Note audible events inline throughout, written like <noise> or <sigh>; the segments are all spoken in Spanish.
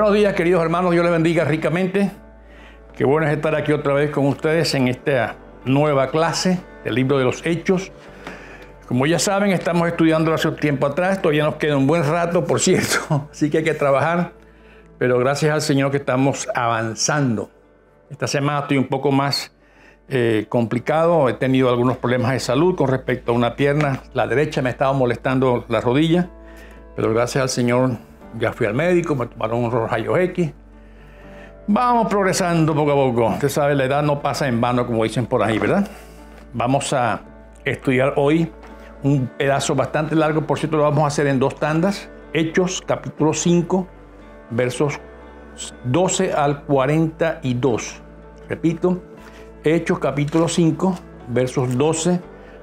Buenos días, queridos hermanos. Dios les bendiga ricamente. Qué bueno es estar aquí otra vez con ustedes en esta nueva clase del libro de los Hechos. Como ya saben, estamos estudiando hace un tiempo atrás. Todavía nos queda un buen rato, por cierto. <laughs> Así que hay que trabajar. Pero gracias al Señor que estamos avanzando. Esta semana estoy un poco más eh, complicado. He tenido algunos problemas de salud con respecto a una pierna. La derecha me estaba molestando la rodilla. Pero gracias al Señor ya fui al médico, me tomaron unos rayos X. Vamos progresando poco a poco. Usted sabe, la edad no pasa en vano, como dicen por ahí, ¿verdad? Vamos a estudiar hoy un pedazo bastante largo, por cierto, lo vamos a hacer en dos tandas. Hechos, capítulo 5, versos 12 al 42. Repito, Hechos, capítulo 5, versos 12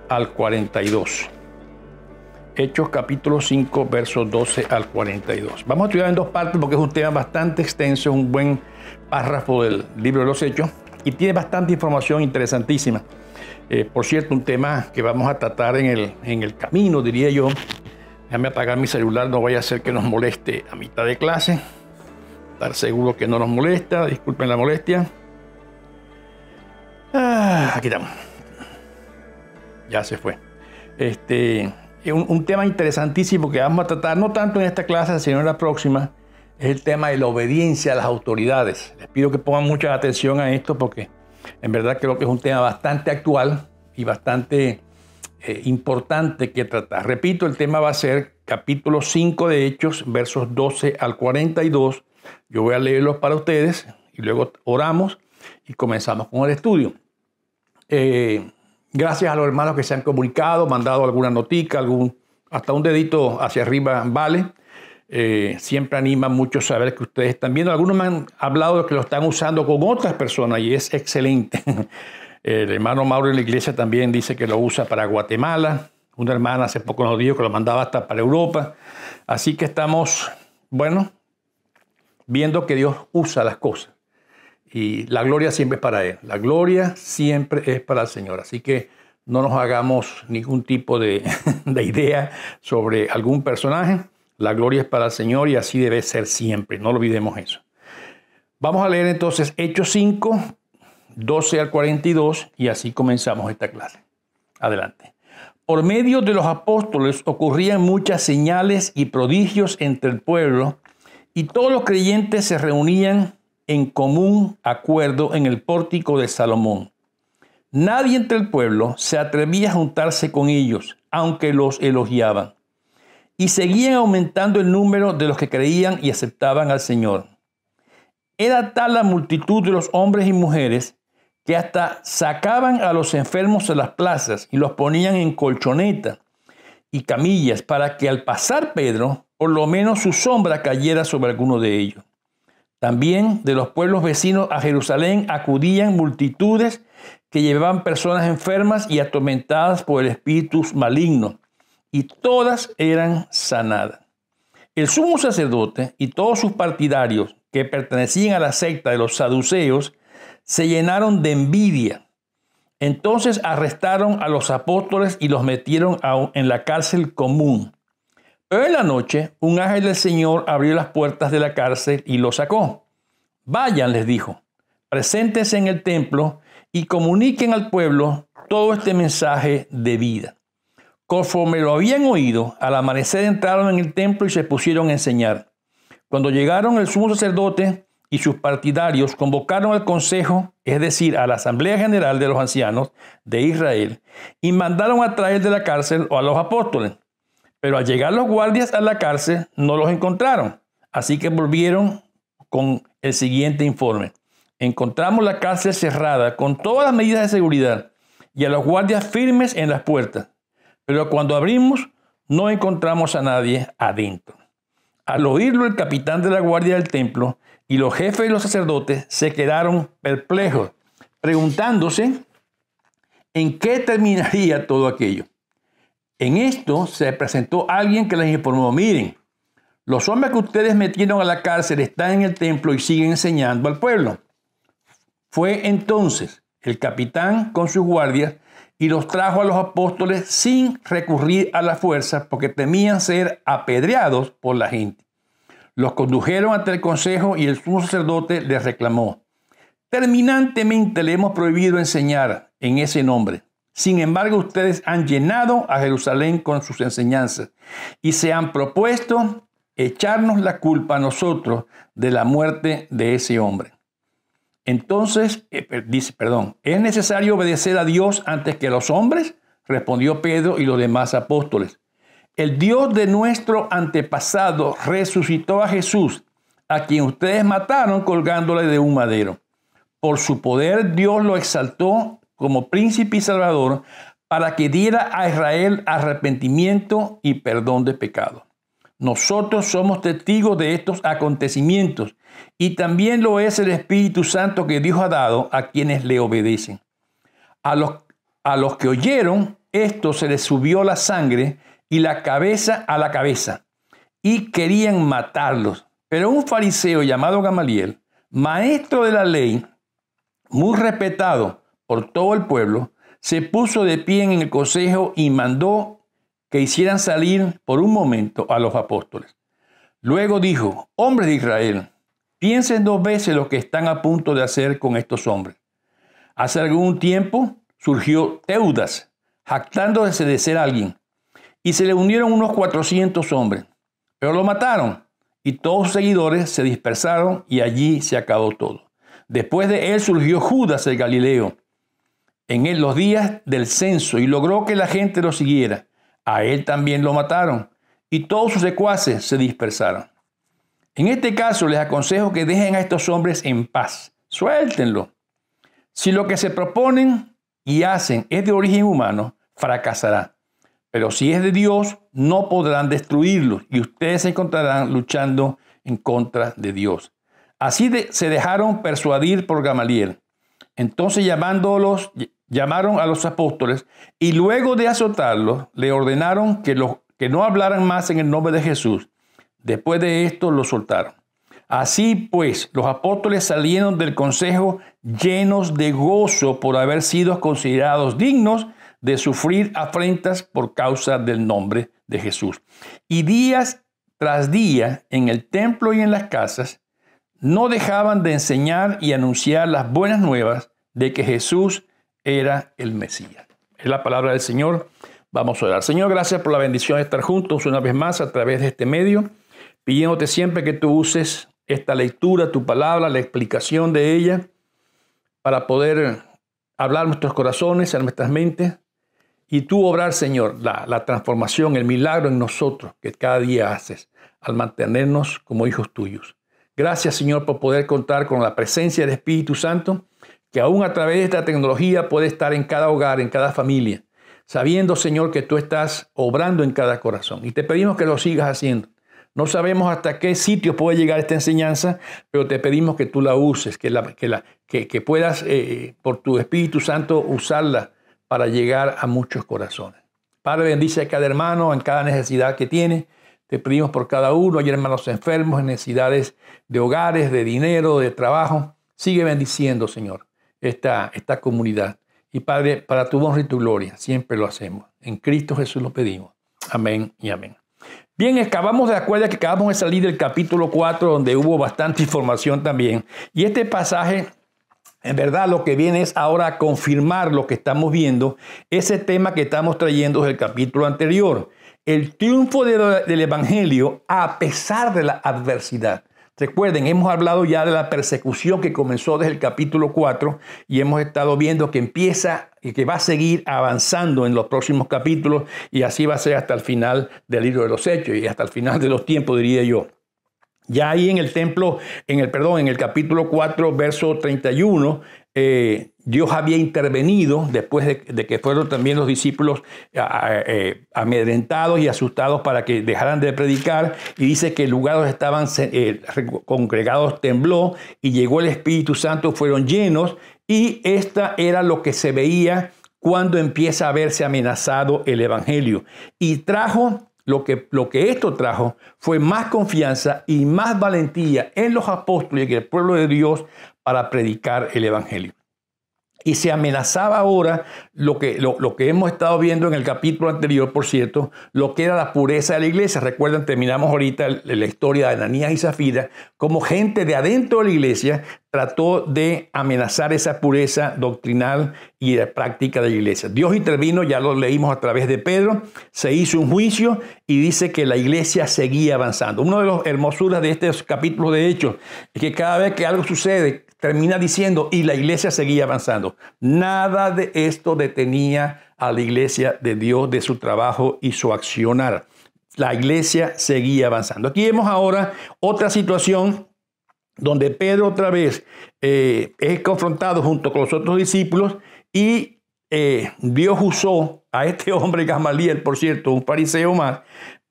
al 42. Hechos capítulo 5, versos 12 al 42. Vamos a estudiar en dos partes porque es un tema bastante extenso, es un buen párrafo del libro de los Hechos y tiene bastante información interesantísima. Eh, por cierto, un tema que vamos a tratar en el, en el camino, diría yo. Déjame apagar mi celular, no vaya a ser que nos moleste a mitad de clase. Estar seguro que no nos molesta, disculpen la molestia. Ah, aquí estamos. Ya se fue. Este, eh, un, tema interesantísimo que vamos a tratar, no tanto en esta clase, sino en la próxima, es el tema de la obediencia a las autoridades. Les pido que pongan mucha atención a esto porque en verdad creo que es un tema bastante actual y bastante eh, importante que tratar. Repito, el tema va a ser capítulo 5 de Hechos, versos 12 al 42. Yo voy a leerlos para ustedes y luego oramos y comenzamos con el estudio. Eh, Gracias a los hermanos que se han comunicado, mandado alguna notica, algún, hasta un dedito hacia arriba vale. Eh, siempre anima mucho saber que ustedes están viendo. Algunos me han hablado de que lo están usando con otras personas y es excelente. <laughs> El hermano Mauro en la iglesia también dice que lo usa para Guatemala. Una hermana hace poco nos dijo que lo mandaba hasta para Europa. Así que estamos, bueno, viendo que Dios usa las cosas. Y la gloria siempre es para Él. La gloria siempre es para el Señor. Así que no nos hagamos ningún tipo <laughs> de, idea sobre algún personaje. La gloria es para el Señor y así debe ser siempre. No olvidemos eso. Vamos a leer entonces Hechos 5, 12 al 42 y así comenzamos esta clase. Adelante. Por medio de los apóstoles ocurrían muchas señales y prodigios entre el pueblo y todos los creyentes se reunían en común acuerdo en el pórtico de Salomón. Nadie entre el pueblo se atrevía a juntarse con ellos, aunque los elogiaban. Y seguían aumentando el número de los que creían y aceptaban al Señor. Era tal la multitud de los hombres y mujeres que hasta sacaban a los enfermos a las plazas y los ponían en colchoneta y camillas para que al pasar Pedro, por lo menos su sombra cayera sobre alguno de ellos. También de los pueblos vecinos a Jerusalén acudían multitudes que llevaban personas enfermas y atormentadas por el espíritu maligno, y todas eran sanadas. El sumo sacerdote y todos sus partidarios que pertenecían a la secta de los saduceos se llenaron de envidia. Entonces arrestaron a los apóstoles y los metieron en la cárcel común en la noche, un ángel del Señor abrió las puertas de la cárcel y lo sacó. Vayan, les dijo, preséntense en el templo y comuniquen al pueblo todo este mensaje de vida. Conforme lo habían oído, al amanecer entraron en el templo y se pusieron a enseñar. Cuando llegaron el sumo sacerdote y sus partidarios convocaron al consejo, es decir, a la Asamblea General de los Ancianos de Israel, y mandaron a traer de la cárcel a los apóstoles pero al llegar los guardias a la cárcel no los encontraron, así que volvieron con el siguiente informe. Encontramos la cárcel cerrada con todas las medidas de seguridad y a los guardias firmes en las puertas. Pero cuando abrimos no encontramos a nadie adentro. Al oírlo el capitán de la guardia del templo y los jefes y los sacerdotes se quedaron perplejos, preguntándose en qué terminaría todo aquello. En esto se presentó alguien que les informó, miren, los hombres que ustedes metieron a la cárcel están en el templo y siguen enseñando al pueblo. Fue entonces el capitán con sus guardias y los trajo a los apóstoles sin recurrir a la fuerza porque temían ser apedreados por la gente. Los condujeron ante el consejo y el sumo sacerdote les reclamó, terminantemente le hemos prohibido enseñar en ese nombre sin embargo, ustedes han llenado a Jerusalén con sus enseñanzas y se han propuesto echarnos la culpa a nosotros de la muerte de ese hombre. Entonces, eh, dice, perdón, ¿es necesario obedecer a Dios antes que a los hombres? Respondió Pedro y los demás apóstoles. El Dios de nuestro antepasado resucitó a Jesús, a quien ustedes mataron colgándole de un madero. Por su poder Dios lo exaltó como príncipe y salvador para que diera a Israel arrepentimiento y perdón de pecado. Nosotros somos testigos de estos acontecimientos y también lo es el Espíritu Santo que Dios ha dado a quienes le obedecen. A los, a los que oyeron esto se les subió la sangre y la cabeza a la cabeza y querían matarlos. Pero un fariseo llamado Gamaliel, maestro de la ley, muy respetado, por todo el pueblo, se puso de pie en el consejo y mandó que hicieran salir por un momento a los apóstoles. Luego dijo, hombres de Israel, piensen dos veces lo que están a punto de hacer con estos hombres. Hace algún tiempo surgió Teudas, jactándose de ser alguien, y se le unieron unos 400 hombres, pero lo mataron y todos sus seguidores se dispersaron y allí se acabó todo. Después de él surgió Judas el Galileo, en él los días del censo y logró que la gente lo siguiera. A él también lo mataron y todos sus secuaces se dispersaron. En este caso les aconsejo que dejen a estos hombres en paz, suéltenlo. Si lo que se proponen y hacen es de origen humano, fracasará. Pero si es de Dios, no podrán destruirlos y ustedes se encontrarán luchando en contra de Dios. Así se dejaron persuadir por Gamaliel. Entonces llamándolos, llamaron a los apóstoles y luego de azotarlos le ordenaron que, los, que no hablaran más en el nombre de Jesús. Después de esto los soltaron. Así pues, los apóstoles salieron del consejo llenos de gozo por haber sido considerados dignos de sufrir afrentas por causa del nombre de Jesús. Y días tras día, en el templo y en las casas, no dejaban de enseñar y anunciar las buenas nuevas de que Jesús era el Mesías. Es la palabra del Señor. Vamos a orar. Señor, gracias por la bendición de estar juntos una vez más a través de este medio, pidiéndote siempre que tú uses esta lectura, tu palabra, la explicación de ella, para poder hablar nuestros corazones, a nuestras mentes, y tú obrar, Señor, la, la transformación, el milagro en nosotros que cada día haces al mantenernos como hijos tuyos. Gracias, Señor, por poder contar con la presencia del Espíritu Santo aún a través de esta tecnología puede estar en cada hogar, en cada familia, sabiendo, Señor, que tú estás obrando en cada corazón. Y te pedimos que lo sigas haciendo. No sabemos hasta qué sitio puede llegar esta enseñanza, pero te pedimos que tú la uses, que, la, que, puedas, eh, por tu Espíritu Santo, usarla para llegar a muchos corazones. Padre, bendice a cada hermano en cada necesidad que tiene. Te pedimos por cada uno. Hay hermanos enfermos en necesidades de hogares, de dinero, de trabajo. Sigue bendiciendo, Señor esta, comunidad. Y Padre, para tu honra y tu gloria, siempre lo hacemos. En Cristo Jesús lo pedimos. Amén y amén. Bien, acabamos de acuerdo que acabamos de salir del capítulo 4, donde hubo bastante información también. Y este pasaje, en verdad, lo que viene es ahora confirmar lo que estamos viendo, ese tema que estamos trayendo del capítulo anterior. El triunfo del Evangelio a pesar de la adversidad. Recuerden, hemos hablado ya de la persecución que comenzó desde el capítulo 4 y hemos estado viendo que empieza y que va a seguir avanzando en los próximos capítulos y así va a ser hasta el final del libro de los hechos y hasta el final de los tiempos, diría yo. Ya ahí en el templo, en el perdón, en el capítulo 4, verso 31, eh, Dios había intervenido después de, que fueron también los discípulos eh, amedrentados y asustados para que dejaran de predicar. Y dice que lugares estaban eh, congregados tembló y llegó el Espíritu Santo, fueron llenos. Y esta era lo que se veía cuando empieza a verse amenazado el Evangelio. Y trajo lo que, lo que, esto trajo fue más confianza y más valentía en los apóstoles y en el pueblo de Dios para predicar el Evangelio y se amenazaba ahora lo que, lo, que hemos estado viendo en el capítulo anterior, por cierto, lo que era la pureza de la iglesia. Recuerden, terminamos ahorita la historia de Ananías y Zafira, como gente de adentro de la iglesia trató de amenazar esa pureza doctrinal y de práctica de la iglesia. Dios intervino, ya lo leímos a través de Pedro, se hizo un juicio y dice que la iglesia seguía avanzando. Una de las hermosuras de este capítulo de hecho, es que cada vez que algo sucede, termina diciendo, y la iglesia seguía avanzando. Nada de esto detenía a la iglesia de Dios de su trabajo y su accionar. La iglesia seguía avanzando. Aquí vemos ahora otra situación donde Pedro otra vez eh, es confrontado junto con los otros discípulos y eh, Dios usó a este hombre Gamaliel, por cierto, un fariseo más,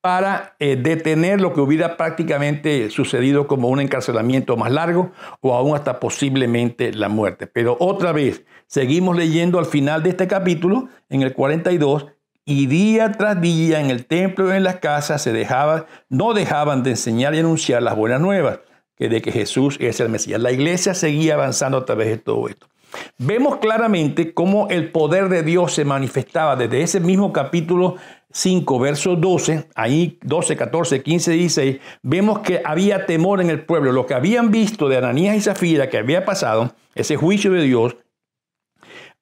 para eh, detener lo que hubiera prácticamente sucedido como un encarcelamiento más largo o aún hasta posiblemente la muerte. Pero otra vez, seguimos leyendo al final de este capítulo, en el 42, y día tras día en el templo y en las casas se dejaba, no dejaban de enseñar y anunciar las buenas nuevas que de que Jesús es el Mesías. La iglesia seguía avanzando a través de todo esto. Vemos claramente cómo el poder de Dios se manifestaba desde ese mismo capítulo 5, verso 12, ahí 12, 14, 15, 16, vemos que había temor en el pueblo. Lo que habían visto de Ananías y Zafira que había pasado, ese juicio de Dios,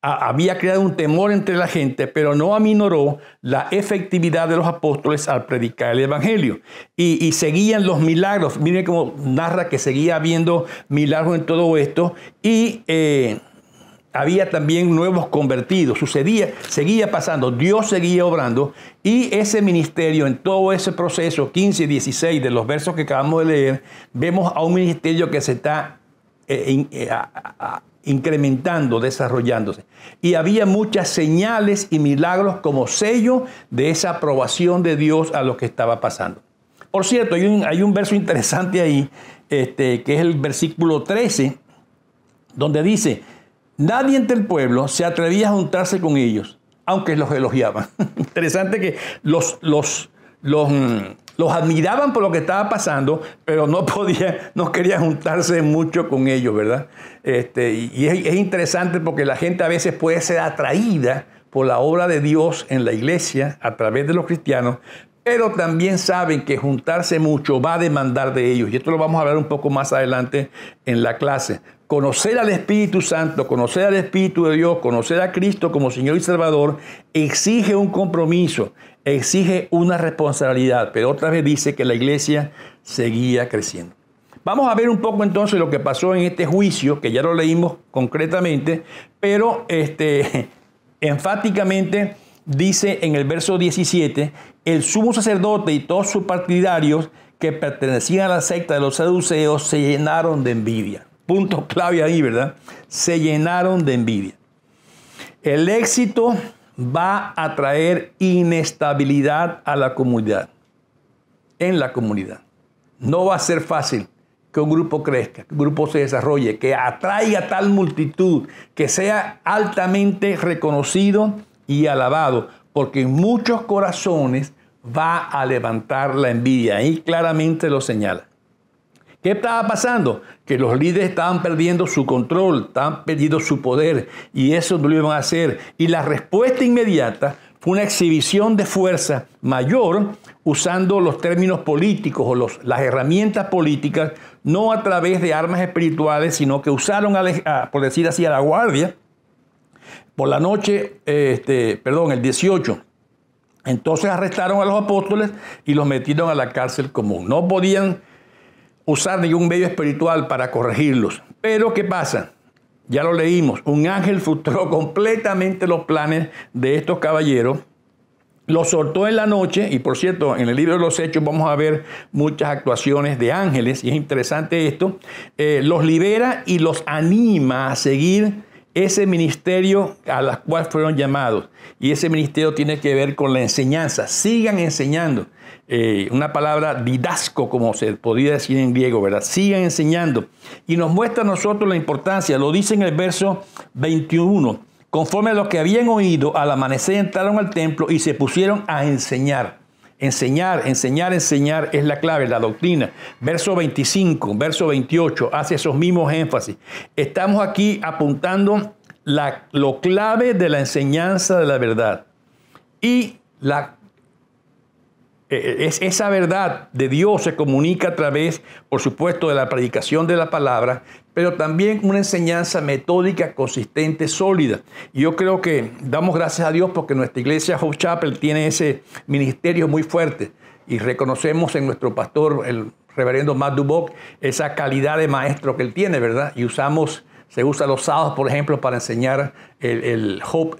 había creado un temor entre la gente, pero no aminoró la efectividad de los apóstoles al predicar el Evangelio. Y, seguían los milagros. Miren cómo narra que seguía habiendo milagros en todo esto. Y. Eh, había también nuevos convertidos, sucedía, seguía pasando, Dios seguía obrando y ese ministerio en todo ese proceso, 15 y 16 de los versos que acabamos de leer, vemos a un ministerio que se está eh, eh, incrementando, desarrollándose. Y había muchas señales y milagros como sello de esa aprobación de Dios a lo que estaba pasando. Por cierto, hay un, hay un verso interesante ahí, este, que es el versículo 13, donde dice, Nadie entre el pueblo se atrevía a juntarse con ellos, aunque los elogiaban. <laughs> Interesante que los, mm, los, admiraban por lo que estaba pasando, pero no podía, no quería juntarse mucho con ellos, ¿verdad? Este, y es, es interesante porque la gente a veces puede ser atraída por la obra de Dios en la iglesia a través de los cristianos, pero también saben que juntarse mucho va a demandar de ellos. Y esto lo vamos a hablar un poco más adelante en la clase conocer al Espíritu Santo, conocer al Espíritu de Dios, conocer a Cristo como Señor y Salvador, exige un compromiso, exige una responsabilidad, pero otra vez dice que la iglesia seguía creciendo. Vamos a ver un poco entonces lo que pasó en este juicio, que ya lo leímos concretamente, pero este, <laughs> enfáticamente dice en el verso 17, el sumo sacerdote y todos sus partidarios que pertenecían a la secta de los saduceos se llenaron de envidia punto clave ahí, ¿verdad? Se llenaron de envidia. El éxito va a traer inestabilidad a la comunidad, en la comunidad. No va a ser fácil que un grupo crezca, que un grupo se desarrolle, que atraiga tal multitud, que sea altamente reconocido y alabado, porque en muchos corazones va a levantar la envidia. Ahí claramente lo señala. ¿Qué estaba pasando? Que los líderes estaban perdiendo su control, estaban perdiendo su poder y eso no lo iban a hacer. Y la respuesta inmediata fue una exhibición de fuerza mayor usando los términos políticos o las herramientas políticas, no a través de armas espirituales, sino que usaron, por decir así, a la guardia. Por la noche, este, perdón, el 18, entonces arrestaron a los apóstoles y los metieron a la cárcel común. No podían usar ningún medio espiritual para corregirlos. Pero ¿qué pasa? Ya lo leímos, un ángel frustró <laughs> completamente los planes de estos caballeros, los soltó en la noche, y por cierto, en el libro de los Hechos vamos a ver muchas actuaciones de ángeles, y es interesante esto, eh, los libera y los anima a seguir ese ministerio a las cuales fueron llamados. Y ese ministerio tiene que ver con la enseñanza, sigan enseñando. Eh, una palabra didasco, como se podría decir en griego, ¿verdad? Sigan enseñando. Y nos muestra a nosotros la importancia, lo dice en el verso 21. Conforme a lo que habían oído, al amanecer entraron al templo y se pusieron a enseñar. Enseñar, enseñar, enseñar es la clave, la doctrina. Verso 25, verso 28, hace esos mismos énfasis. Estamos aquí apuntando la, lo clave de la enseñanza de la verdad y la eh, eh, es, esa verdad de Dios se comunica a través, por supuesto, de la predicación de la palabra, pero también una enseñanza metódica, consistente, sólida. Y yo creo que damos gracias a Dios porque nuestra iglesia Hope Chapel tiene ese ministerio muy fuerte y reconocemos en nuestro pastor, el reverendo Matt Duboc, esa calidad de maestro que él tiene, ¿verdad? Y usamos, se usa los sábados, por ejemplo, para enseñar el, el Hope,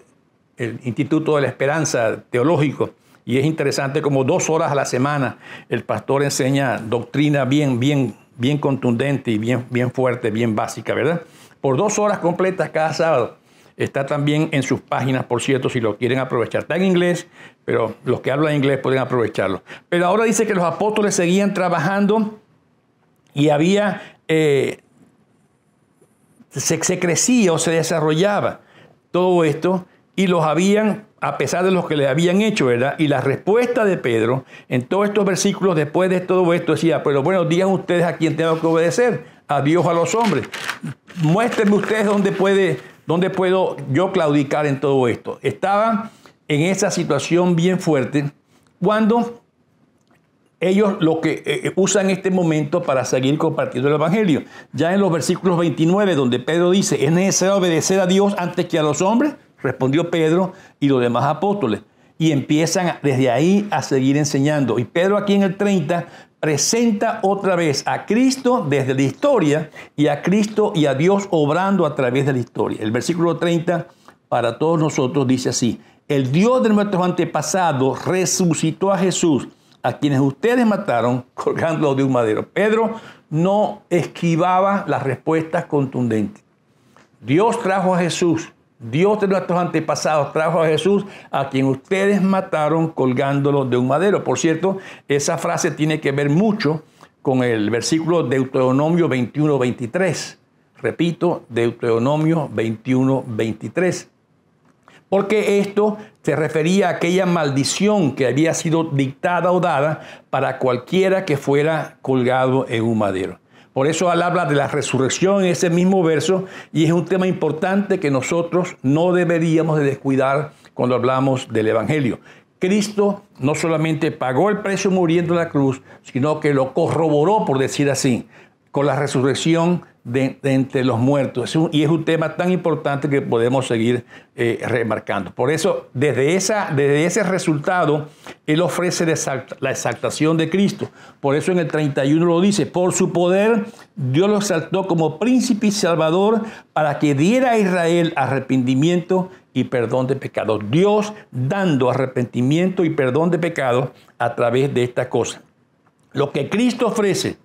el Instituto de la Esperanza Teológico y es interesante como dos horas a la semana el pastor enseña doctrina bien, bien, bien contundente y bien, bien fuerte, bien básica, ¿verdad? Por dos horas completas cada sábado. Está también en sus páginas, por cierto, si lo quieren aprovechar. Está en inglés, pero los que hablan inglés pueden aprovecharlo. Pero ahora dice que los apóstoles seguían trabajando y había, eh, se crecía o se desarrollaba todo esto y los habían a pesar de lo que le habían hecho, ¿verdad? Y la respuesta de Pedro en todos estos versículos, después de todo esto, decía, pero bueno, digan ustedes a quién tengo que obedecer, a Dios o a los hombres. Muéstrenme ustedes dónde, puede, puedo yo claudicar en todo esto. Estaban en esa situación bien fuerte cuando ellos lo que eh, eh, usan este momento para seguir compartiendo el Evangelio. Ya en los versículos 29, donde Pedro dice, es necesario obedecer a Dios antes que a los hombres, respondió Pedro y los demás apóstoles. Y empiezan desde ahí a seguir enseñando. Y Pedro aquí en el 30 presenta otra vez a Cristo desde la historia y a Cristo y a Dios obrando a través de la historia. El versículo 30 para todos nosotros dice así, el Dios de nuestros antepasados resucitó a Jesús, a quienes ustedes mataron colgándolo de un madero. Pedro no esquivaba las respuestas contundentes. Dios trajo a Jesús Dios de nuestros antepasados trajo a Jesús, a quien ustedes mataron colgándolo de un madero. Por cierto, esa frase tiene que ver mucho con el versículo Deuteronomio 21, 23. Repito, Deuteronomio 21, 23. Porque esto se refería a aquella maldición que había sido dictada o dada para cualquiera que fuera colgado en un madero. Por eso al habla de la resurrección en ese mismo verso y es un tema importante que nosotros no deberíamos de descuidar cuando hablamos del Evangelio. Cristo no solamente pagó el precio muriendo en la cruz, sino que lo corroboró, por decir así. Con la resurrección de, entre los muertos. y es un tema tan importante que podemos seguir eh, remarcando. Por eso, desde, esa, desde ese resultado, Él ofrece la exaltación de Cristo. Por eso en el 31 lo dice, por su poder Dios lo exaltó como príncipe y salvador para que diera a Israel arrepentimiento y perdón de pecados. Dios dando arrepentimiento y perdón de pecados a través de esta cosa. Lo que Cristo ofrece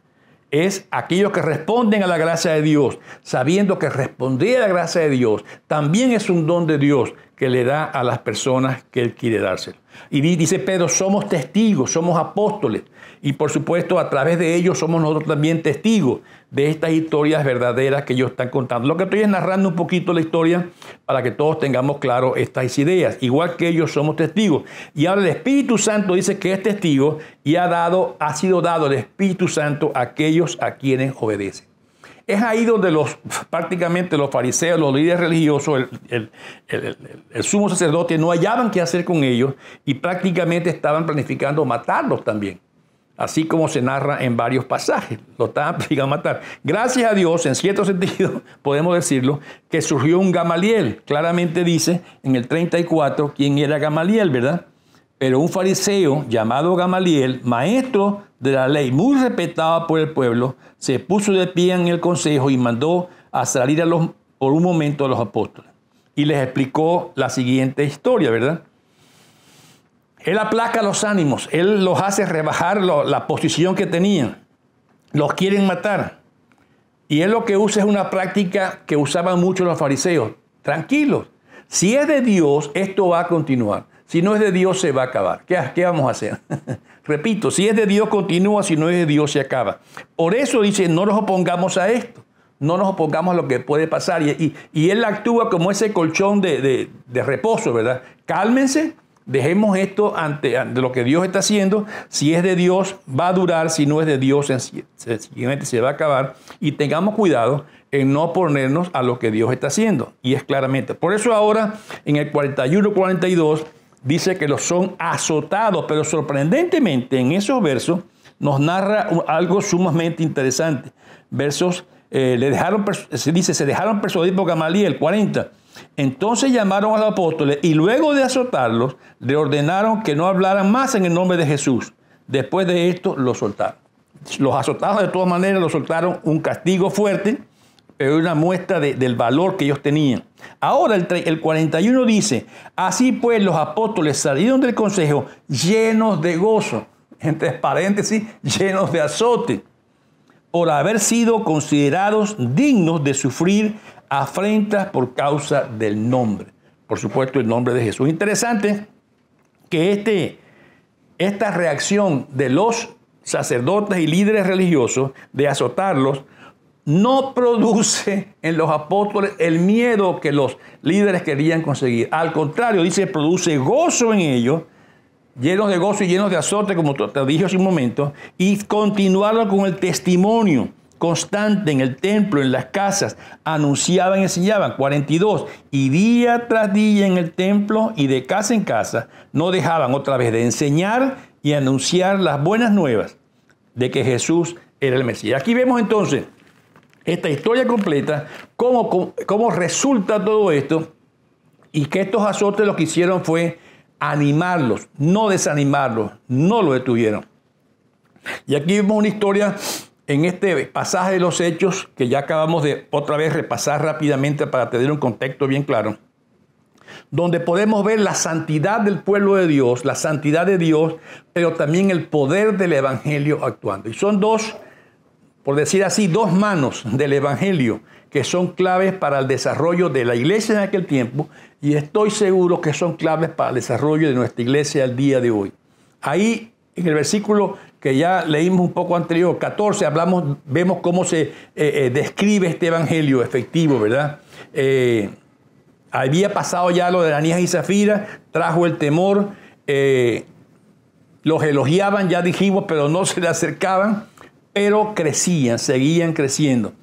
es aquellos que responden a la gracia de Dios, sabiendo que responder a la gracia de Dios también es un don de Dios que le da a las personas que Él quiere dárselo. Y dice Pedro, somos testigos, somos apóstoles, y por supuesto, a través de ellos somos nosotros también testigos de estas historias verdaderas que ellos están contando. Lo que estoy es narrando un poquito la historia para que todos tengamos claro estas ideas. Igual que ellos somos testigos. Y ahora el Espíritu Santo dice que es testigo y ha dado, ha sido dado el Espíritu Santo a aquellos a quienes obedecen. Es ahí donde los, prácticamente los fariseos, los líderes religiosos, el, sumo sacerdote no hallaban qué hacer con ellos y prácticamente estaban planificando matarlos también así como se narra en varios pasajes. Lo estaban <laughs> a matar. Gracias a Dios, en cierto sentido, <laughs> podemos decirlo, que surgió un Gamaliel. Claramente dice en el 34 quién era Gamaliel, ¿verdad? Pero un fariseo llamado Gamaliel, maestro de la ley, muy respetado por el pueblo, se puso de pie en el consejo y mandó a salir por un momento a los apóstoles. Y les explicó la siguiente historia, ¿verdad? Él aplaca los ánimos, Él los hace rebajar la posición que tenían. Los quieren matar. Y Él lo que usa es una práctica que usaban mucho los fariseos. Tranquilos, si es de Dios, esto va a continuar. Si no es de Dios, se va a acabar. ¿Qué, vamos a hacer? <laughs> Repito, si es de Dios, continúa. Si no es de Dios, se acaba. Por eso dice, no nos opongamos a esto. No nos opongamos a lo que puede pasar. Y, Él actúa como ese colchón de, de reposo, ¿verdad? Cálmense, Dejemos esto ante, lo que Dios está haciendo. Si es de Dios, va a durar. Si no es de Dios, sencillamente se va a acabar. Y tengamos cuidado en no ponernos a lo que Dios está haciendo. Y es claramente. Por eso ahora, en el 41-42, dice que los son azotados. Pero sorprendentemente, en esos versos, nos narra algo sumamente interesante. Versos, eh, le dejaron, se dice, se dejaron persuadir por el 40 entonces llamaron a los apóstoles y luego de azotarlos, le ordenaron que no hablaran más en el nombre de Jesús. Después de esto, los soltaron. Los azotados de todas maneras los soltaron un castigo fuerte, pero una muestra del valor que ellos tenían. Ahora el, el 41 dice, así pues los apóstoles salieron del consejo llenos de gozo, <laughs> entre paréntesis, llenos de azote, por haber sido considerados dignos de sufrir afrentas por causa del nombre. Por supuesto, el nombre de Jesús. Interesante que este, esta reacción de los sacerdotes y líderes religiosos de azotarlos no produce en los apóstoles el miedo que los líderes querían conseguir. Al contrario, dice, produce gozo en ellos, llenos de gozo y llenos de azote, como te dije hace un momento, y continuaron con el testimonio constante en el templo, en las casas, anunciaban y enseñaban. 42. Y día tras día en el templo y de casa en casa, no dejaban otra vez de enseñar y anunciar las buenas nuevas de que Jesús era el Mesías. Aquí vemos entonces esta historia completa, cómo, cómo resulta todo esto y que estos azotes lo que hicieron fue animarlos, no desanimarlos, no lo detuvieron. Y aquí vemos una historia en este pasaje de los hechos, que ya acabamos de otra vez repasar rápidamente para tener un contexto bien claro, donde podemos ver la santidad del pueblo de Dios, la santidad de Dios, pero también el poder del Evangelio actuando. Y son dos, por decir así, dos manos del Evangelio que son claves para el desarrollo de la iglesia en aquel tiempo y estoy seguro que son claves para el desarrollo de nuestra iglesia al día de hoy. Ahí en el versículo que ya leímos un poco anterior, 14, hablamos, vemos cómo se eh, eh, describe este evangelio efectivo, ¿verdad? Eh, había pasado ya lo de Ananías y Zafira, trajo el temor, los elogiaban, ya dijimos, pero no se le acercaban, pero crecían, seguían creciendo.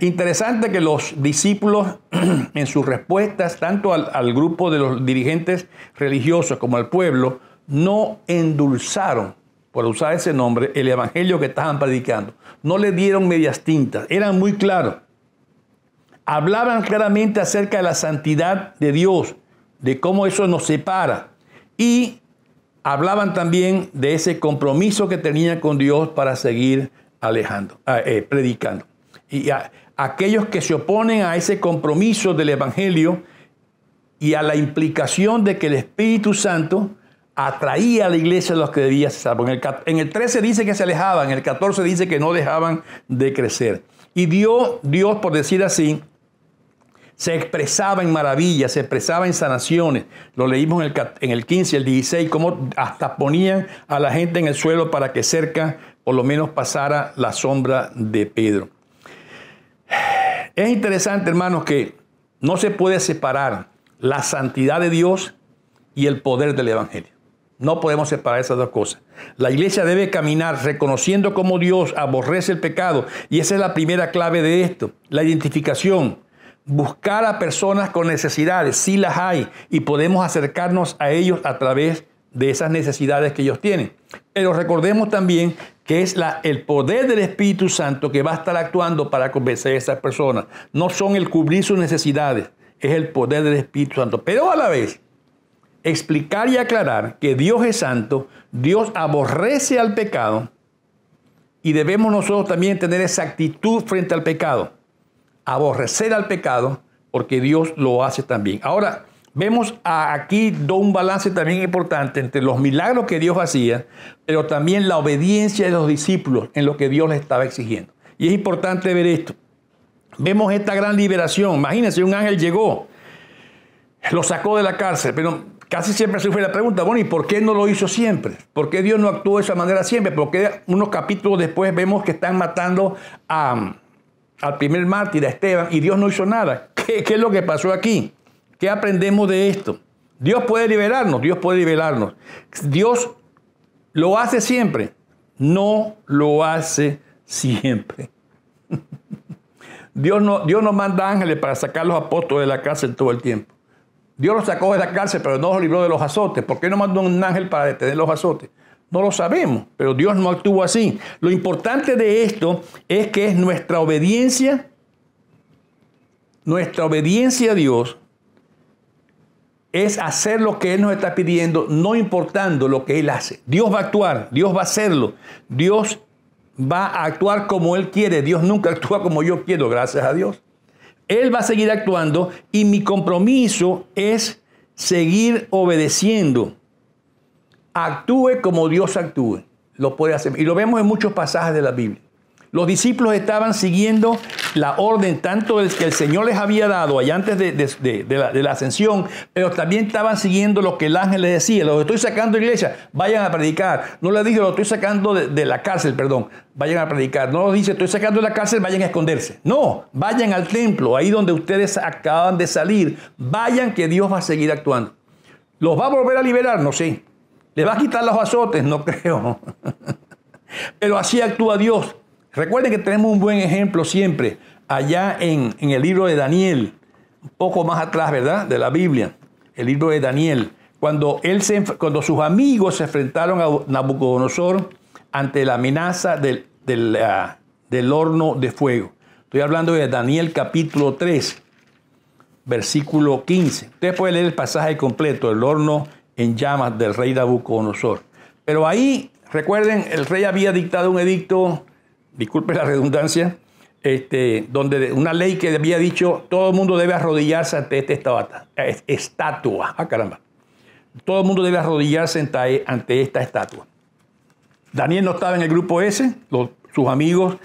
Interesante que los discípulos <clears throat> en sus respuestas, tanto al grupo de los dirigentes religiosos como al pueblo, no endulzaron por usar ese nombre, el evangelio que estaban predicando. No le dieron medias tintas, eran muy claros. Hablaban claramente acerca de la santidad de Dios, de cómo eso nos separa. Y hablaban también de ese compromiso que tenían con Dios para seguir alejando, ah, eh, predicando. Y a, aquellos que se oponen a ese compromiso del evangelio y a la implicación de que el Espíritu Santo atraía a la iglesia a los que debía ser en el, 13 dice que se alejaban, en el 14 dice que no dejaban de crecer. Y Dios, Dios, por decir así, se expresaba en maravillas, se expresaba en sanaciones. Lo leímos en el, en el 15, el 16, como hasta ponían a la gente en el suelo para que cerca, por lo menos, pasara la sombra de Pedro. Es interesante, hermanos, que no se puede separar la santidad de Dios y el poder del Evangelio. No podemos separar esas dos cosas. La iglesia debe caminar reconociendo cómo Dios aborrece el pecado. Y esa es la primera clave de esto, la identificación. Buscar a personas con necesidades, si las hay, y podemos acercarnos a ellos a través de esas necesidades que ellos tienen. Pero recordemos también que es el poder del Espíritu Santo que va a estar actuando para convencer a esas personas. No son el cubrir sus necesidades, es el poder del Espíritu Santo. Pero a la vez, explicar y aclarar que Dios es santo, Dios aborrece al pecado y debemos nosotros también tener esa actitud frente al pecado, aborrecer al pecado porque Dios lo hace también. Ahora, vemos aquí un balance también importante entre los milagros que Dios hacía, pero también la obediencia de los discípulos en lo que Dios les estaba exigiendo. Y es importante ver esto. Vemos esta gran liberación. Imagínense, un ángel llegó, lo sacó de la cárcel, pero Casi siempre fue la pregunta, bueno, ¿y por qué no lo hizo siempre? ¿Por qué Dios no actuó de esa manera siempre? Porque unos capítulos después vemos que están matando al primer mártir, a Esteban, y Dios no hizo nada? ¿Qué, es lo que pasó aquí? ¿Qué aprendemos de esto? Dios puede liberarnos, Dios puede liberarnos. Dios lo hace siempre, no lo hace siempre. <laughs> Dios no, Dios manda ángeles para sacar los apóstoles de la en todo el tiempo. Dios los sacó de la cárcel, pero no los libró de los azotes. ¿Por qué no mandó un ángel para detener los azotes? No lo sabemos, pero Dios no actuó así. Lo importante de esto es que es nuestra obediencia, nuestra obediencia a Dios es hacer lo que Él nos está pidiendo, no importando lo que Él hace. Dios va a actuar, Dios va a hacerlo, Dios va a actuar como Él quiere, Dios nunca actúa como yo quiero, gracias a Dios. Él va a seguir actuando y mi compromiso es seguir obedeciendo. Actúe como Dios actúe. Lo puede hacer. Y lo vemos en muchos pasajes de la Biblia. Los discípulos estaban siguiendo la orden tanto el que el Señor les había dado allá antes de, la, ascensión, pero también estaban siguiendo lo que el ángel les decía. Los estoy sacando de iglesia, vayan a predicar. No les dije, los estoy sacando de, la cárcel, perdón, vayan a predicar. No los dice, estoy sacando de la cárcel, vayan a esconderse. No, vayan al templo, ahí donde ustedes acaban de salir. Vayan que Dios va a seguir actuando. ¿Los va a volver a liberar? No sé. Le va a quitar los azotes? No <laughs> creo. Pero así actúa Dios. Recuerden que tenemos un buen ejemplo siempre allá en, el libro de Daniel, un poco más atrás, ¿verdad? De la Biblia, el libro de Daniel, cuando, él se, cuando sus amigos se enfrentaron a Nabucodonosor ante la amenaza del, ah, horno de fuego. Estoy hablando de Daniel capítulo 3, versículo 15. Ustedes pueden leer el pasaje completo, el horno en llamas del rey Nabucodonosor. Pero ahí, recuerden, el rey había dictado un edicto disculpe la redundancia, este, donde una ley que había dicho todo el mundo debe arrodillarse ante este esta estatua. Ah, caramba. Todo el mundo debe arrodillarse ante esta estatua. Daniel no estaba en el grupo ese, sus amigos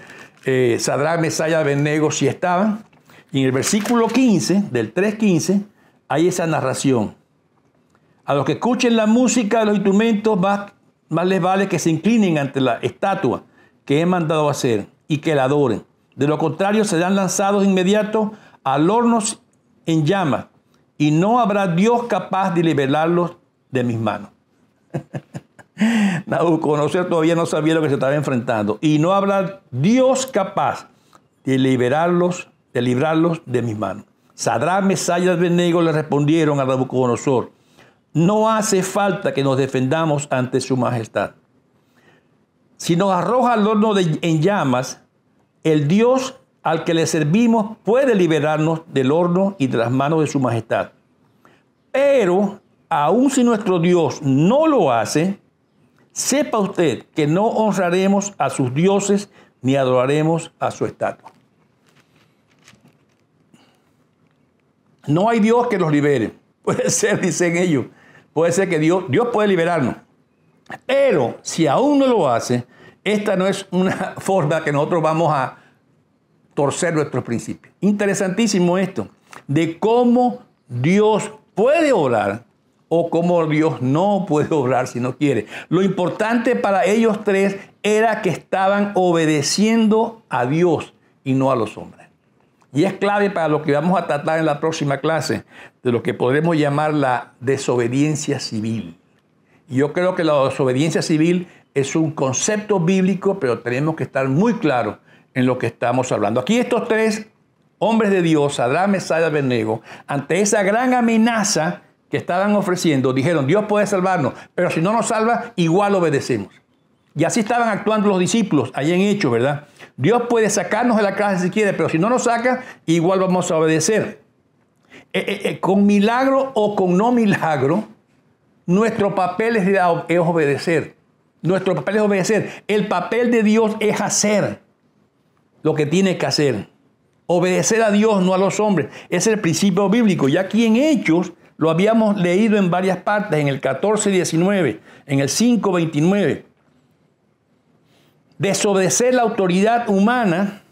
eh, Mesaya, Benego sí estaban. Y en el versículo 15, del 3.15, hay esa narración. A los que escuchen la música de los instrumentos, más, más les vale que se inclinen ante la estatua que he mandado hacer y que la adoren. De lo contrario, serán lanzados inmediato al hornos en llamas y no habrá Dios capaz de liberarlos de mis manos. <laughs> Nabucodonosor todavía no sabía lo que se estaba enfrentando y no habrá Dios capaz de liberarlos, de librarlos de mis manos. Sadrá, Mesayas y le respondieron a Nabucodonosor, no hace falta que nos defendamos ante su majestad si nos arroja al horno en llamas, el Dios al que le servimos puede liberarnos del horno y de las manos de su majestad. Pero, aun si nuestro Dios no lo hace, sepa usted que no honraremos a sus dioses ni adoraremos a su estatua. No hay Dios que los libere. <laughs> Puede ser, dicen ellos. Puede ser que Dios, Dios puede liberarnos. Pero si aún no lo hace, esta no es una <laughs> forma que nosotros vamos a torcer nuestros principios. Interesantísimo esto, de cómo Dios puede obrar o cómo Dios no puede obrar si no quiere. Lo importante para ellos tres era que estaban obedeciendo a Dios y no a los hombres. Y es clave para lo que vamos a tratar en la próxima clase, de lo que podremos llamar la desobediencia civil. Yo creo que la desobediencia civil es un concepto bíblico, pero tenemos que estar muy claros en lo que estamos hablando. Aquí estos tres hombres de Dios, Adán, mesa y Abednego, ante esa gran amenaza que estaban ofreciendo, dijeron, Dios puede salvarnos, pero si no nos salva, igual obedecemos. Y así estaban actuando los discípulos, ahí en Hechos, ¿verdad? Dios puede sacarnos de la casa si quiere, pero si no nos saca, igual vamos a obedecer. Eh, eh, eh, con milagro o con no milagro, nuestro papel es, obedecer. Nuestro papel es obedecer. El papel de Dios es hacer lo que tiene que hacer. Obedecer a Dios, no a los hombres. Es el principio bíblico. Y aquí en Hechos lo habíamos leído en varias partes, en el 14, 19, en el 5, 29. Desobedecer la autoridad humana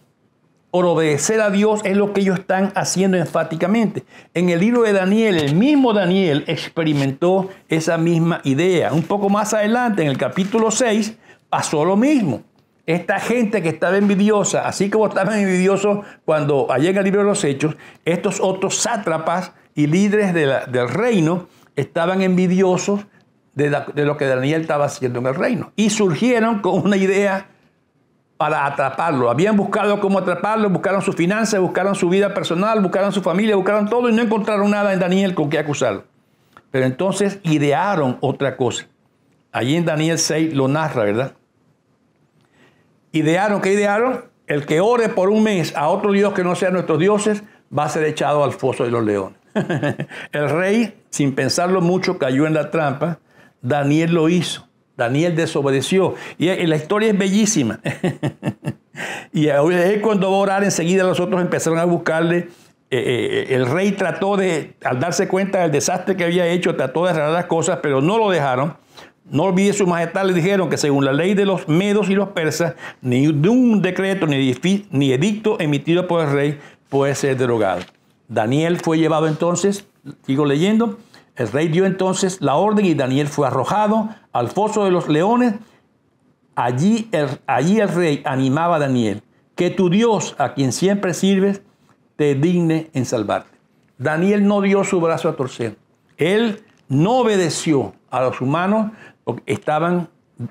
por obedecer a Dios es lo que ellos están haciendo enfáticamente. En el libro de Daniel, el mismo Daniel experimentó esa misma idea. Un poco más adelante, en el capítulo 6, pasó lo mismo. Esta gente que estaba envidiosa, así como estaban envidiosos cuando allá en el libro de los Hechos, estos otros sátrapas y líderes del reino estaban envidiosos de, de lo que Daniel estaba haciendo en el reino. Y surgieron con una idea para atraparlo. Habían buscado cómo atraparlo, buscaron sus finanzas, buscaron su vida personal, buscaron su familia, buscaron todo y no encontraron nada en Daniel con qué acusarlo. Pero entonces idearon otra cosa. Allí en Daniel 6 lo narra, ¿verdad? Idearon, que idearon? El que ore por un mes a otro Dios que no sea nuestros dioses va a ser echado al foso de los leones. <laughs> El rey, sin pensarlo mucho, cayó en la trampa. Daniel lo hizo. Daniel desobedeció. Y la historia es bellísima. <laughs> y cuando va a orar enseguida los otros empezaron a buscarle. Eh, eh, eh, el rey trató de, al darse cuenta del desastre que había hecho, trató de arreglar las cosas, pero no lo dejaron. No olvide su majestad, le dijeron que según la ley de los medos y los persas, ni de un decreto ni, ni edicto emitido por el rey puede ser derogado. Daniel fue llevado entonces, sigo leyendo, el rey dio entonces la orden y Daniel fue arrojado al foso de los leones. Allí el, allí el rey animaba a Daniel, que tu Dios, a quien siempre sirves, te digne en salvarte. Daniel no dio su brazo a torcer. Él no obedeció a los humanos porque estaban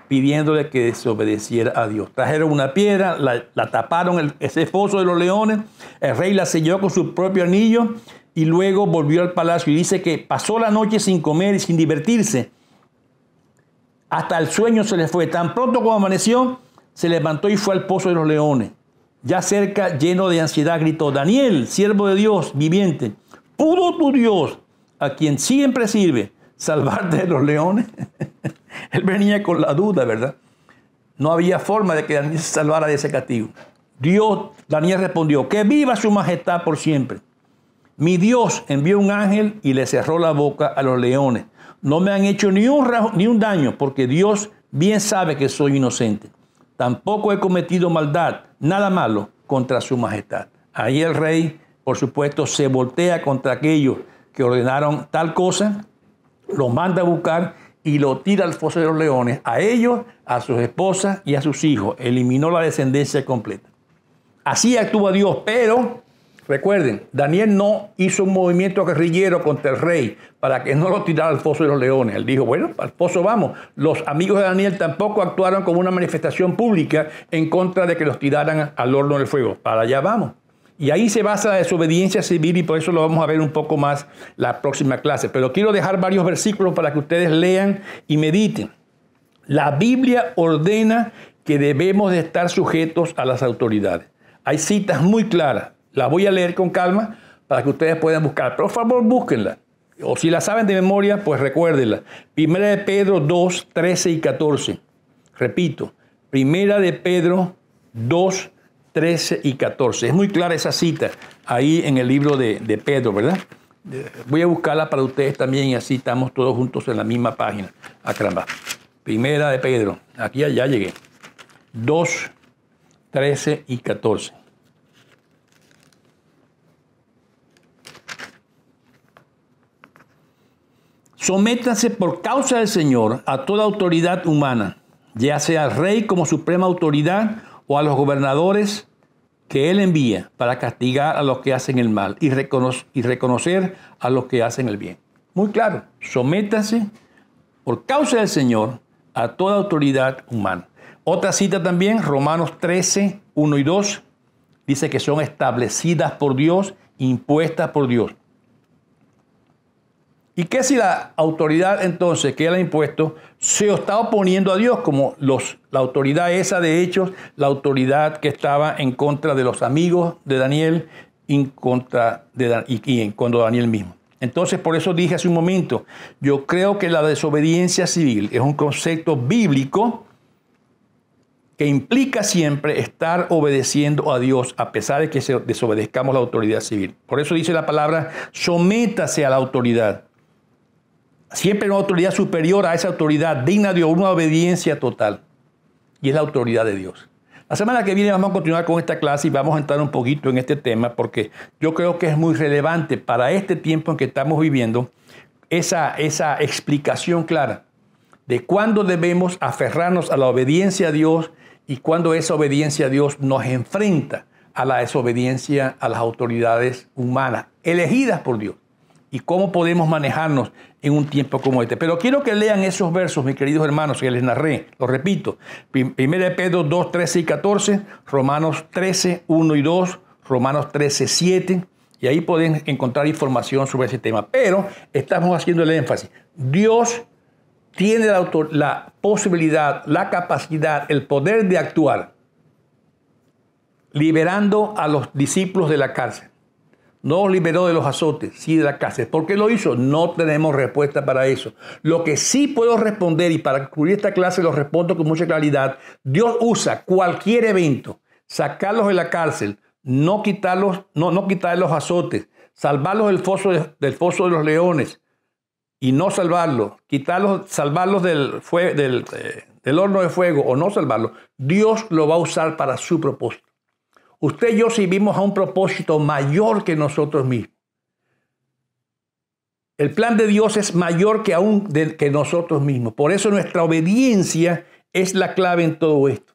pidiéndole que desobedeciera a Dios. Trajeron una piedra, la, taparon el, ese foso de los leones, el rey la selló con su propio anillo y luego volvió al palacio y dice que pasó la noche sin comer y sin divertirse. Hasta el sueño se le fue. Tan pronto como amaneció, se levantó y fue al pozo de los leones. Ya cerca, lleno de ansiedad, gritó, Daniel, siervo de Dios, viviente, ¿pudo tu Dios, a quien siempre sirve, salvarte de los leones? <laughs> Él venía con la duda, ¿verdad? No había forma de que Daniel se salvara de ese castigo. Dios, Daniel respondió, que viva su majestad por siempre. Mi Dios envió un ángel y le cerró la boca a los leones. No me han hecho ni un, ni un daño, porque Dios bien sabe que soy inocente. Tampoco he cometido maldad, nada malo contra su majestad. Ahí el rey, por supuesto, se voltea contra aquellos que ordenaron tal cosa, los manda a buscar y lo tira al foso de los leones, a ellos, a sus esposas y a sus hijos. Eliminó la descendencia completa. Así actúa Dios, pero Recuerden, Daniel no hizo un movimiento guerrillero contra el rey para que no lo tirara al foso de los leones. Él dijo, bueno, al pozo vamos. Los amigos de Daniel tampoco actuaron como una manifestación pública en contra de que los tiraran al horno del fuego. Para allá vamos. Y ahí se basa la desobediencia civil y por eso lo vamos a ver un poco más la próxima clase. Pero quiero dejar varios versículos para que ustedes lean y mediten. La Biblia ordena que debemos de estar sujetos a las autoridades. Hay citas muy claras. La voy a leer con calma para que ustedes puedan buscar. Por favor, búsquenla. O si la saben de memoria, pues recuérdenla. Primera de Pedro 2, 13 y 14. Repito, Primera de Pedro 2, 13 y 14. Es muy clara esa cita ahí en el libro de, de Pedro, ¿verdad? Voy a buscarla para ustedes también y así estamos todos juntos en la misma página. Acramba. Ah, Primera de Pedro. Aquí ya llegué. 2, 13 y 14. Sométanse por causa del Señor a toda autoridad humana, ya sea al rey como suprema autoridad o a los gobernadores que Él envía para castigar a los que hacen el mal y, y reconocer a los que hacen el bien. Muy claro, sométanse por causa del Señor a toda autoridad humana. Otra cita también, Romanos 13, 1 y 2, dice que son establecidas por Dios, impuestas por Dios. ¿Y qué si la autoridad entonces que él ha impuesto se está oponiendo a Dios como los, la autoridad esa de hechos, la autoridad que estaba en contra de los amigos de Daniel y, contra de, y, en contra de Daniel mismo? Entonces, por eso dije hace un momento, yo creo que la desobediencia civil es un concepto bíblico que implica siempre estar obedeciendo a Dios a pesar de que desobedezcamos la autoridad civil. Por eso dice la palabra, sométase a la autoridad siempre una autoridad superior a esa autoridad, digna de una obediencia total. Y es la autoridad de Dios. La semana que viene vamos a continuar con esta clase y vamos a entrar un poquito en este tema porque yo creo que es muy relevante para este tiempo en que estamos viviendo esa, esa explicación clara de cuándo debemos aferrarnos a la obediencia a Dios y cuándo esa obediencia a Dios nos enfrenta a la desobediencia a las autoridades humanas, elegidas por Dios y cómo podemos manejarnos en un tiempo como este. Pero quiero que lean esos versos, mis queridos hermanos, que les narré, lo repito. 1 Pedro 2, 13 y 14, Romanos 13, 1 y 2, Romanos 13, 7, y ahí pueden encontrar información sobre ese tema. Pero estamos haciendo el énfasis. Dios tiene la, la posibilidad, la capacidad, el poder de actuar liberando a los discípulos de la cárcel no los liberó de los azotes, sí de la cárcel. ¿Por qué lo hizo? No tenemos respuesta para eso. Lo que sí puedo responder, y para cubrir esta clase lo respondo con mucha claridad, Dios usa cualquier evento, sacarlos de la cárcel, no quitarlos, no, quitar los azotes, salvarlos del foso de, del foso de los leones y no salvarlos, quitarlos, salvarlos del, del, eh, del horno de fuego o no salvarlos, Dios lo va a usar para su propósito. Usted y yo servimos a un propósito mayor que nosotros mismos. El plan de Dios es mayor que aún que nosotros mismos. Por eso nuestra obediencia es la clave en todo esto.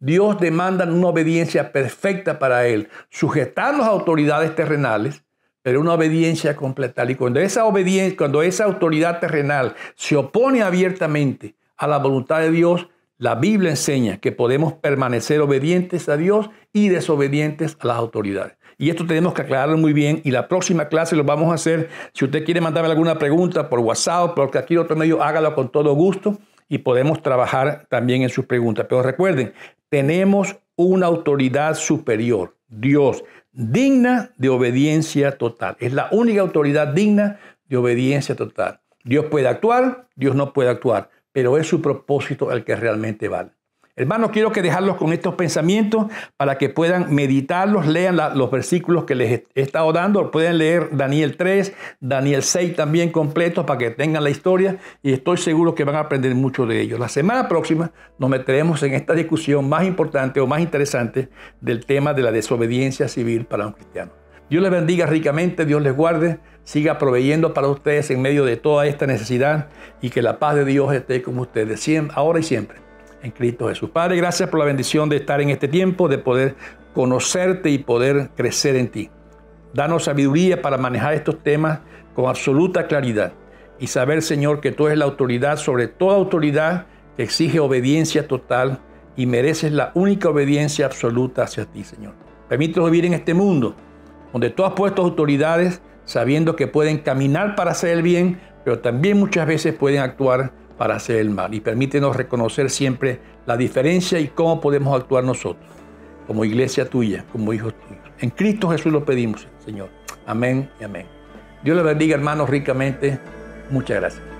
Dios demanda una obediencia perfecta para Él, sujetarnos a autoridades terrenales, pero una obediencia completa. Y cuando esa obediencia, cuando esa autoridad terrenal se opone abiertamente a la voluntad de Dios, la Biblia enseña que podemos permanecer obedientes a Dios y desobedientes a las autoridades. Y esto tenemos que aclararlo muy bien y la próxima clase lo vamos a hacer. Si usted quiere mandarme alguna pregunta por WhatsApp, por cualquier otro medio, hágalo con todo gusto y podemos trabajar también en sus preguntas. Pero recuerden, tenemos una autoridad superior, Dios, digna de obediencia total. Es la única autoridad digna de obediencia total. Dios puede actuar, Dios no puede actuar pero es su propósito el que realmente vale. Hermanos, quiero que dejarlos con estos pensamientos para que puedan meditarlos, lean los versículos que les he estado dando, pueden leer Daniel 3, Daniel 6 también completos para que tengan la historia y estoy seguro que van a aprender mucho de ellos. La semana próxima nos meteremos en esta discusión más importante o más interesante del tema de la desobediencia civil para un cristiano. Dios les bendiga ricamente, Dios les guarde, siga proveyendo para ustedes en medio de toda esta necesidad y que la paz de Dios esté con ustedes ahora y siempre. En Cristo Jesús. Padre, gracias por la bendición de estar en este tiempo, de poder conocerte y poder crecer en ti. Danos sabiduría para manejar estos temas con absoluta claridad y saber, Señor, que tú eres la autoridad sobre toda autoridad que exige obediencia total y mereces la única obediencia absoluta hacia ti, Señor. Permítanos vivir en este mundo donde tú has puesto autoridades sabiendo que pueden caminar para hacer el bien, pero también muchas veces pueden actuar para hacer el mal. Y permítenos reconocer siempre la diferencia y cómo podemos actuar nosotros, como iglesia tuya, como hijos tuyos. En Cristo Jesús lo pedimos, Señor. Amén y amén. Dios le bendiga, hermanos, ricamente. Muchas gracias.